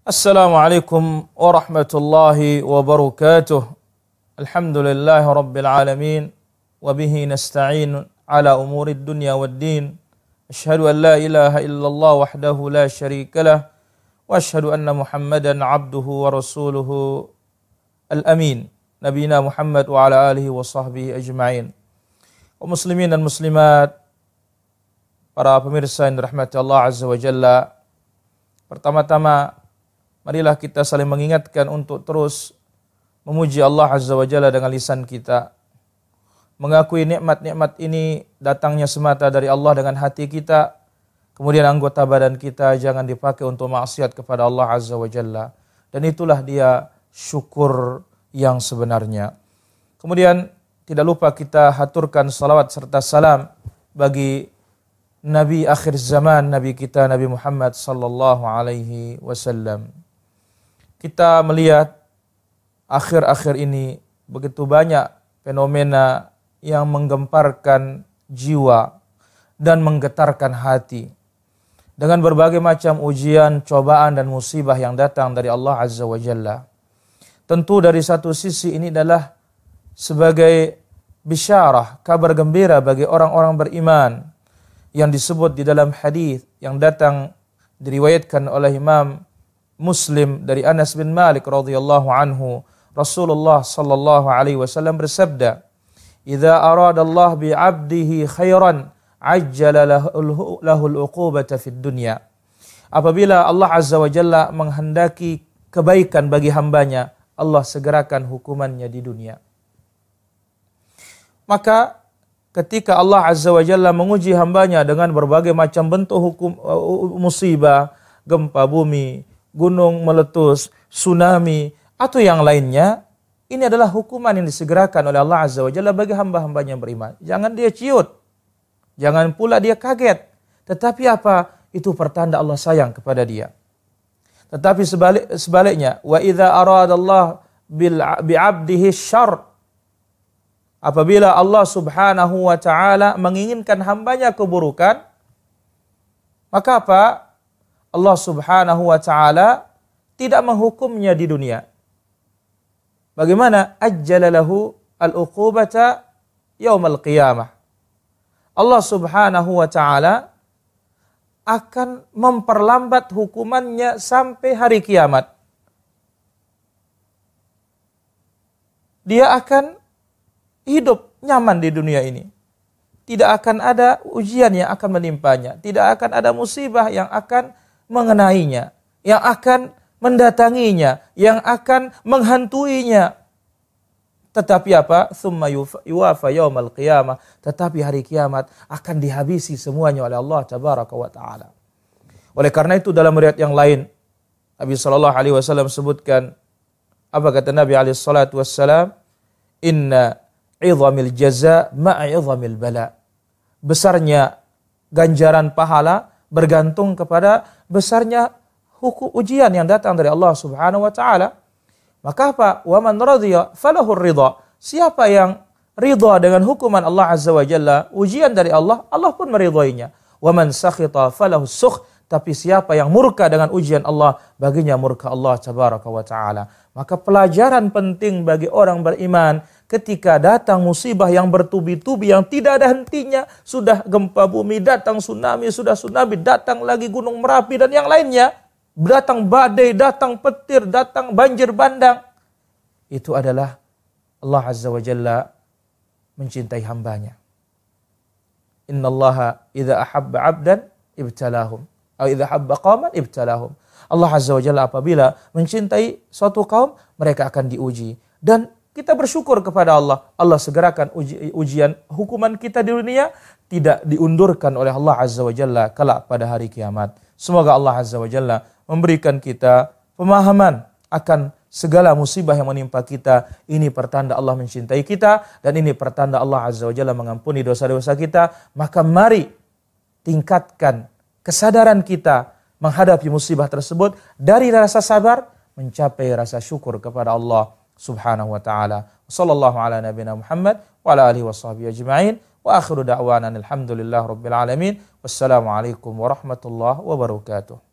السلام عليكم ورحمة الله وبركاته الحمد لله رب العالمين وبه نستعين على أمور الدنيا والدين أشهد أن لا إله إلا الله وحده لا شريك له وأشهد أن محمدا عبده ورسوله الأمين نبينا محمد وعلى آله وصحبه أجمعين ومسلمين المسلمات para pemirsa yang dirahmati Allah Azza wa Jalla Pertama-tama Marilah kita saling mengingatkan untuk terus memuji Allah Azza wa Jalla dengan lisan kita. Mengakui nikmat-nikmat ini datangnya semata dari Allah dengan hati kita. Kemudian anggota badan kita jangan dipakai untuk maksiat kepada Allah Azza wa Jalla. Dan itulah dia syukur yang sebenarnya. Kemudian tidak lupa kita haturkan salawat serta salam bagi Nabi akhir zaman Nabi kita Nabi Muhammad sallallahu alaihi wasallam kita melihat akhir-akhir ini begitu banyak fenomena yang menggemparkan jiwa dan menggetarkan hati dengan berbagai macam ujian, cobaan dan musibah yang datang dari Allah Azza wa Jalla. Tentu dari satu sisi ini adalah sebagai bisyarah, kabar gembira bagi orang-orang beriman yang disebut di dalam hadis yang datang diriwayatkan oleh Imam Muslim dari Anas bin Malik radhiyallahu anhu Rasulullah sallallahu alaihi wasallam bersabda "Idza Allah bi 'abdihi khairan ajjala lahu al-uqubata fid dunya" Apabila Allah azza wa jalla menghendaki kebaikan bagi hambanya, Allah segerakan hukumannya di dunia. Maka ketika Allah azza wa jalla menguji hambanya dengan berbagai macam bentuk hukum uh, musibah, gempa bumi, gunung meletus, tsunami, atau yang lainnya, ini adalah hukuman yang disegerakan oleh Allah Azza wa Jalla bagi hamba-hambanya yang beriman. Jangan dia ciut. Jangan pula dia kaget. Tetapi apa? Itu pertanda Allah sayang kepada dia. Tetapi sebalik, sebaliknya, wa idza Allah bil bi'abdihi syarr Apabila Allah Subhanahu wa taala menginginkan hambanya keburukan, maka apa? Allah Subhanahu wa taala tidak menghukumnya di dunia. Bagaimana ajjalalahu al-uqubata yaumal qiyamah. Allah Subhanahu wa taala akan memperlambat hukumannya sampai hari kiamat. Dia akan hidup nyaman di dunia ini. Tidak akan ada ujian yang akan menimpanya, tidak akan ada musibah yang akan mengenainya, yang akan mendatanginya, yang akan menghantuinya. Tetapi apa? Summa yuwafa yawmal qiyamah. Tetapi hari kiamat akan dihabisi semuanya oleh Allah Tabaraka wa Ta'ala. Oleh karena itu dalam riwayat yang lain, Nabi Shallallahu Alaihi Wasallam sebutkan, apa kata Nabi Alaihi Wasallam? Inna idhamil jaza ma'idhamil bala. Besarnya ganjaran pahala bergantung kepada besarnya hukum ujian yang datang dari Allah Subhanahu wa taala. Maka apa? Wa man radhiya falahu ridha. Siapa yang ridha dengan hukuman Allah Azza wa Jalla, ujian dari Allah, Allah pun meridhoinya. Wa man sakhita falahu sukh. Tapi siapa yang murka dengan ujian Allah, baginya murka Allah Tabaraka wa taala. Maka pelajaran penting bagi orang beriman ketika datang musibah yang bertubi-tubi yang tidak ada hentinya, sudah gempa bumi, datang tsunami, sudah tsunami, datang lagi gunung Merapi dan yang lainnya, datang badai, datang petir, datang banjir bandang. Itu adalah Allah Azza wa Jalla mencintai hambanya. Inna Allah idha ahabba abdan ibtalahum. Atau idha ahabba qaman ibtalahum. Allah Azza wa Jalla apabila mencintai suatu kaum, mereka akan diuji. Dan kita bersyukur kepada Allah. Allah segerakan uji, ujian hukuman kita di dunia tidak diundurkan oleh Allah Azza wa Jalla kelak pada hari kiamat. Semoga Allah Azza wa Jalla memberikan kita pemahaman akan segala musibah yang menimpa kita. Ini pertanda Allah mencintai kita dan ini pertanda Allah Azza wa Jalla mengampuni dosa-dosa kita. Maka mari tingkatkan kesadaran kita menghadapi musibah tersebut dari rasa sabar mencapai rasa syukur kepada Allah سبحانه وتعالى وصلى الله على نبينا محمد وعلى آله وصحبه أجمعين وآخر دعوانا الحمد لله رب العالمين والسلام عليكم ورحمة الله وبركاته